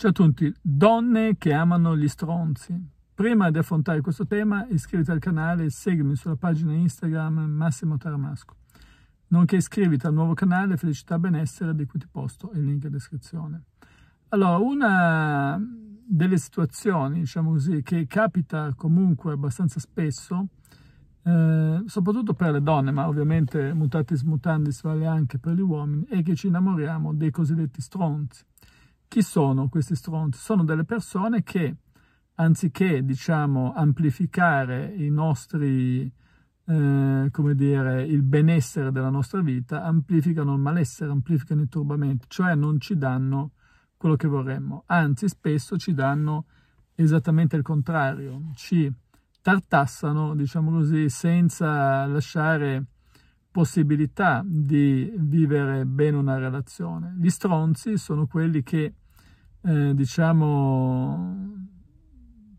Ciao a tutti, donne che amano gli stronzi. Prima di affrontare questo tema iscriviti al canale e seguimi sulla pagina Instagram Massimo Taramasco, nonché iscriviti al nuovo canale Felicità Benessere di cui ti posto il link in descrizione. Allora, una delle situazioni, diciamo così, che capita comunque abbastanza spesso, eh, soprattutto per le donne, ma ovviamente mutatis mutandis vale anche per gli uomini, è che ci innamoriamo dei cosiddetti stronzi. Chi sono questi stronzi? Sono delle persone che, anziché, diciamo, amplificare i nostri, eh, come dire, il benessere della nostra vita, amplificano il malessere, amplificano i turbamenti, cioè non ci danno quello che vorremmo. Anzi, spesso ci danno esattamente il contrario, ci tartassano, diciamo così, senza lasciare possibilità di vivere bene una relazione. Gli stronzi sono quelli che, eh, diciamo,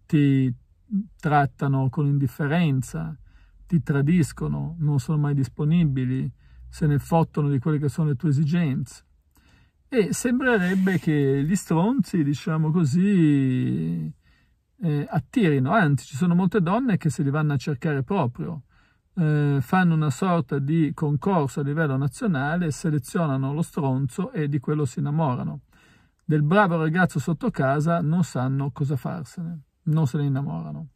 ti trattano con indifferenza, ti tradiscono, non sono mai disponibili, se ne fottono di quelle che sono le tue esigenze. E sembrerebbe che gli stronzi, diciamo così, eh, attirino, anzi ci sono molte donne che se li vanno a cercare proprio, eh, fanno una sorta di concorso a livello nazionale, selezionano lo stronzo e di quello si innamorano. Del bravo ragazzo sotto casa non sanno cosa farsene, non se ne innamorano.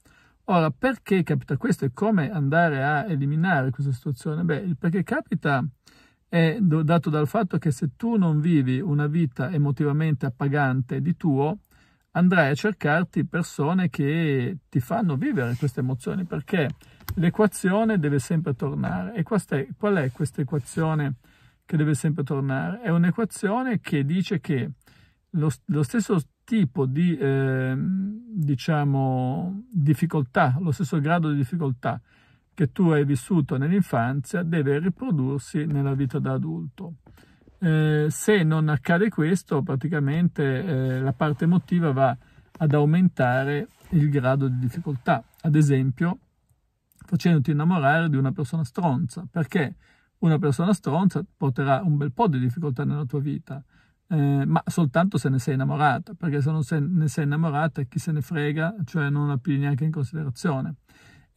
Ora, perché capita questo e come andare a eliminare questa situazione? Beh, il perché capita è dato dal fatto che se tu non vivi una vita emotivamente appagante di tuo, andrai a cercarti persone che ti fanno vivere queste emozioni, perché l'equazione deve sempre tornare. E è, qual è questa equazione che deve sempre tornare? È un'equazione che dice che lo, lo stesso tipo di eh, diciamo, difficoltà, lo stesso grado di difficoltà che tu hai vissuto nell'infanzia deve riprodursi nella vita da adulto. Eh, se non accade questo, praticamente eh, la parte emotiva va ad aumentare il grado di difficoltà. Ad esempio, facendoti innamorare di una persona stronza, perché una persona stronza porterà un bel po' di difficoltà nella tua vita, eh, ma soltanto se ne sei innamorata, perché se non se ne sei innamorata chi se ne frega, cioè non la pigli neanche in considerazione.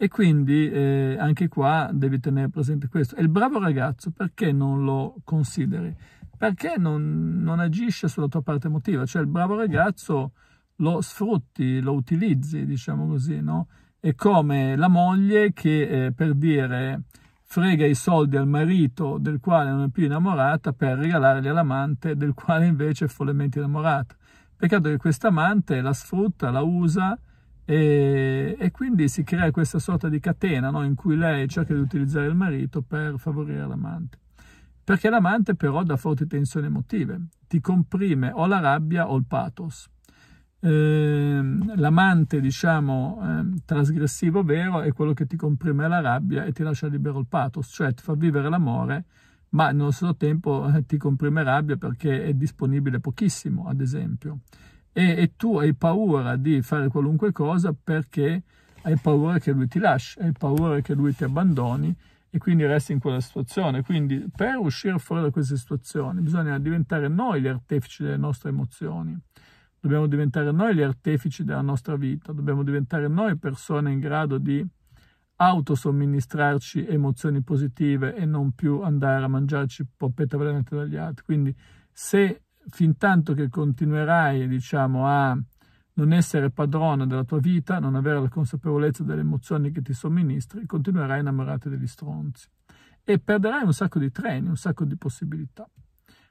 E quindi eh, anche qua devi tenere presente questo. E il bravo ragazzo perché non lo consideri? Perché non, non agisce sulla tua parte emotiva? Cioè il bravo ragazzo lo sfrutti, lo utilizzi, diciamo così, no? È come la moglie che, eh, per dire, frega i soldi al marito del quale non è più innamorata per regalarli all'amante del quale invece è follemente innamorata. Peccato che questa amante la sfrutta, la usa e, e, quindi si crea questa sorta di catena no? in cui lei cerca di utilizzare il marito per favorire l'amante. Perché l'amante però dà forti tensioni emotive, ti comprime o la rabbia o il pathos. Ehm, l'amante, diciamo, eh, trasgressivo vero è quello che ti comprime la rabbia e ti lascia libero il pathos, cioè ti fa vivere l'amore, ma nello stesso tempo eh, ti comprime rabbia perché è disponibile pochissimo, ad esempio. E, e, tu hai paura di fare qualunque cosa perché hai paura che lui ti lasci, hai paura che lui ti abbandoni e quindi resti in quella situazione. Quindi per uscire fuori da queste situazioni bisogna diventare noi gli artefici delle nostre emozioni Dobbiamo diventare noi gli artefici della nostra vita, dobbiamo diventare noi persone in grado di autosomministrarci emozioni positive e non più andare a mangiarci poppette avvelenate dagli altri. Quindi se fin tanto che continuerai, diciamo, a non essere padrona della tua vita, non avere la consapevolezza delle emozioni che ti somministri, continuerai a degli stronzi e perderai un sacco di treni, un sacco di possibilità.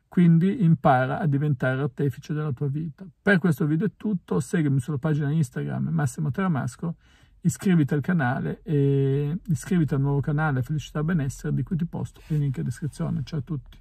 Quindi impara a diventare artefice della tua vita. Per questo video è tutto, seguimi sulla pagina Instagram Massimo Teramasco, iscriviti al canale e iscriviti al nuovo canale Felicità Benessere di cui ti posto il link in descrizione. Ciao a tutti!